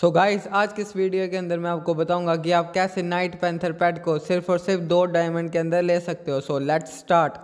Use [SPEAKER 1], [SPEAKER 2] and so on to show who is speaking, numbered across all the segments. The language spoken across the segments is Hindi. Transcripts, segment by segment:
[SPEAKER 1] सो so गाइस आज के इस वीडियो के अंदर मैं आपको बताऊंगा कि आप कैसे नाइट पैंथर पैट को सिर्फ और सिर्फ दो डायमंड के अंदर ले सकते हो सो लेट्स स्टार्ट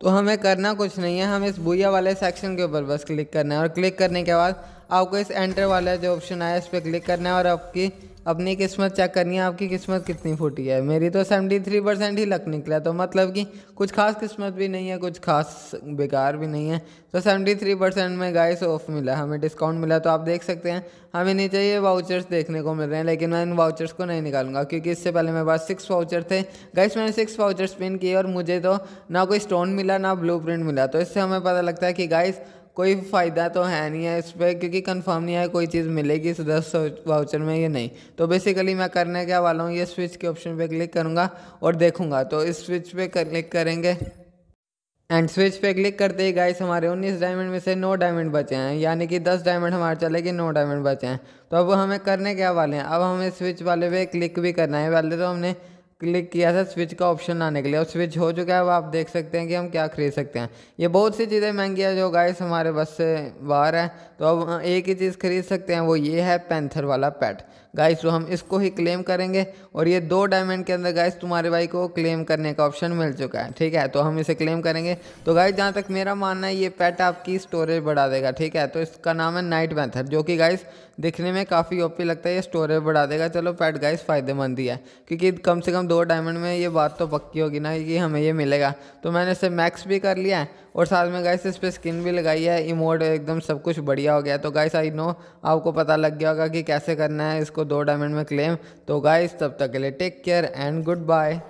[SPEAKER 1] तो हमें करना कुछ नहीं है हम इस बुया वाले सेक्शन के ऊपर बस क्लिक करना है और क्लिक करने के बाद आपको इस एंटर वाला जो ऑप्शन आया इस पर क्लिक करना है और आपकी अपनी किस्मत चेक करनी है आपकी किस्मत कितनी फूटी है मेरी तो सेवेंटी थ्री परसेंट ही लक निकला तो मतलब कि कुछ खास किस्मत भी नहीं है कुछ खास बेकार भी नहीं है तो सेवेंटी थ्री परसेंट में गाइस ऑफ मिला हमें डिस्काउंट मिला तो आप देख सकते हैं हमें नीचे चाहिए वाउचर्स देखने को मिल रहे हैं लेकिन मैं इन वाउचर्स को नहीं निकालूंगा क्योंकि इससे पहले मेरे पास सिक्स वाउचर थे गाइस मैंने सिक्स वाउचर स्पिन किए और मुझे तो ना कोई स्टोन मिला ना ब्लू मिला तो इससे हमें पता लगता है कि गाइस कोई फ़ायदा तो है नहीं है इस पर क्योंकि कंफर्म नहीं है कोई चीज़ मिलेगी इस दस वाउचर में या नहीं तो बेसिकली मैं करने क्या वाला हूँ ये स्विच के ऑप्शन पे क्लिक करूँगा और देखूँगा तो इस स्विच पे क्लिक करेंगे एंड स्विच पे क्लिक करते ही गाइस हमारे 19 डायमंड में से 9 डायमंड बचे हैं यानी कि 10 डायमंड हमारे चले गए 9 डायमंड बचे हैं तो अब हमें करने क्या वाले हैं अब हमें स्विच वाले पे क्लिक भी करना है पहले तो हमने क्लिक किया था स्विच का ऑप्शन आने के लिए और स्विच हो चुका है अब आप देख सकते हैं कि हम क्या खरीद सकते हैं ये बहुत सी चीज़ें महंगी है जो गाइस हमारे बस से बाहर है तो अब एक ही चीज़ खरीद सकते हैं वो ये है पैंथर वाला पैट गाइस तो हम इसको ही क्लेम करेंगे और ये दो डायमंड के अंदर गाइस तुम्हारे भाई को क्लेम करने का ऑप्शन मिल चुका है ठीक है तो हम इसे क्लेम करेंगे तो गाइस जहाँ तक मेरा मानना है ये पैट आपकी स्टोरेज बढ़ा देगा ठीक है तो इसका नाम है नाइट पैंथर जो कि गाइस दिखने में काफ़ी ओपी लगता है ये स्टोरेज बढ़ा देगा चलो पैट गाइस फ़ायदेमंद ही है क्योंकि कम से कम दो डायमंड में ये बात तो पक्की होगी ना कि हमें ये मिलेगा तो मैंने इसे मैक्स भी कर लिया है और साथ में गाइस इस पर स्किन भी लगाई है इमोड एकदम सब कुछ बढ़िया हो गया तो गाइस आई नो आपको पता लग गया होगा कि कैसे करना है इसको दो डायमंड में क्लेम तो गाइस तब तक के लिए take care and good bye